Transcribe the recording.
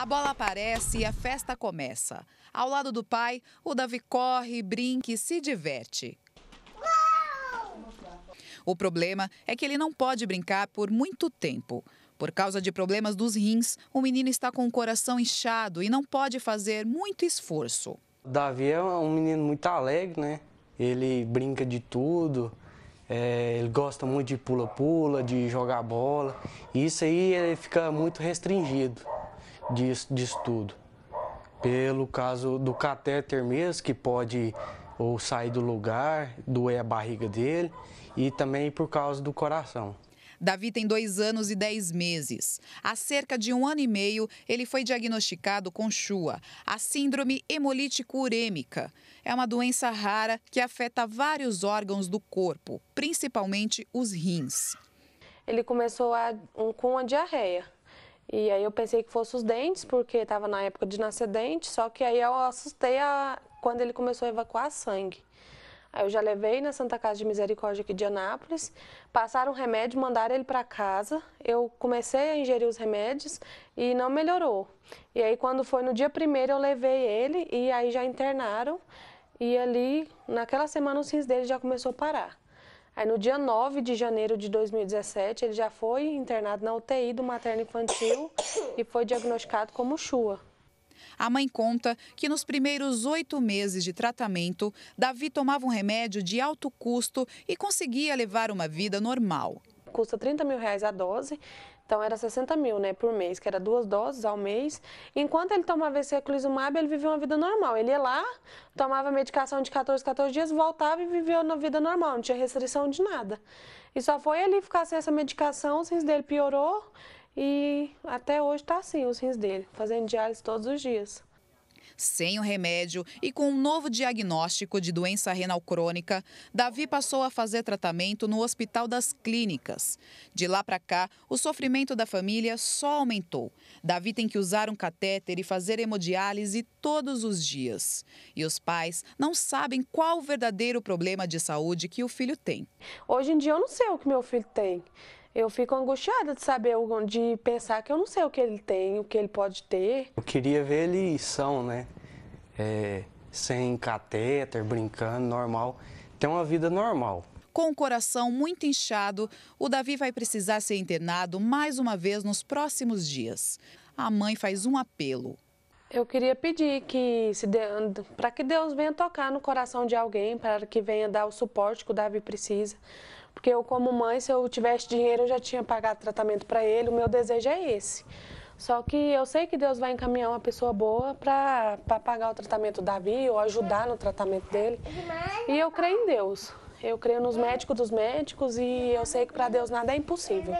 A bola aparece e a festa começa. Ao lado do pai, o Davi corre, brinca e se diverte. O problema é que ele não pode brincar por muito tempo. Por causa de problemas dos rins, o menino está com o coração inchado e não pode fazer muito esforço. Davi é um menino muito alegre, né? Ele brinca de tudo, é, ele gosta muito de pula-pula, de jogar bola. E isso aí ele fica muito restringido disso, disso tudo. Pelo caso do catéter mesmo, que pode ou sair do lugar, doer a barriga dele, e também por causa do coração. Davi tem dois anos e dez meses. Há cerca de um ano e meio, ele foi diagnosticado com chua, a síndrome hemolítico urêmica. É uma doença rara que afeta vários órgãos do corpo, principalmente os rins. Ele começou a, um, com a diarreia. E aí eu pensei que fosse os dentes, porque estava na época de nascer dente, só que aí eu assustei a... quando ele começou a evacuar sangue. Aí eu já levei na Santa Casa de Misericórdia aqui de Anápolis, passaram remédio, mandaram ele para casa. Eu comecei a ingerir os remédios e não melhorou. E aí quando foi no dia primeiro eu levei ele e aí já internaram. E ali, naquela semana, os rins dele já começou a parar. Aí no dia 9 de janeiro de 2017, ele já foi internado na UTI do materno infantil e foi diagnosticado como chua. A mãe conta que nos primeiros oito meses de tratamento, Davi tomava um remédio de alto custo e conseguia levar uma vida normal custa 30 mil reais a dose, então era 60 mil né, por mês, que era duas doses ao mês. Enquanto ele tomava esse eculizumab, ele vivia uma vida normal. Ele ia lá, tomava medicação de 14, 14 dias, voltava e vivia uma vida normal, não tinha restrição de nada. E só foi ele ficar sem essa medicação, o rins dele piorou e até hoje está assim os rins dele, fazendo diálise todos os dias. Sem o remédio e com um novo diagnóstico de doença renal crônica, Davi passou a fazer tratamento no Hospital das Clínicas. De lá para cá, o sofrimento da família só aumentou. Davi tem que usar um catéter e fazer hemodiálise todos os dias. E os pais não sabem qual o verdadeiro problema de saúde que o filho tem. Hoje em dia eu não sei o que meu filho tem eu fico angustiada de saber, de pensar que eu não sei o que ele tem, o que ele pode ter. Eu queria ver ele são, né? É, sem cateter, brincando, normal. Ter uma vida normal. Com o coração muito inchado, o Davi vai precisar ser internado mais uma vez nos próximos dias. A mãe faz um apelo. Eu queria pedir que se para que Deus venha tocar no coração de alguém, para que venha dar o suporte que o Davi precisa. Porque eu como mãe, se eu tivesse dinheiro, eu já tinha pagado tratamento para ele. O meu desejo é esse. Só que eu sei que Deus vai encaminhar uma pessoa boa para pagar o tratamento do Davi ou ajudar no tratamento dele. E eu creio em Deus. Eu creio nos médicos dos médicos e eu sei que para Deus nada é impossível.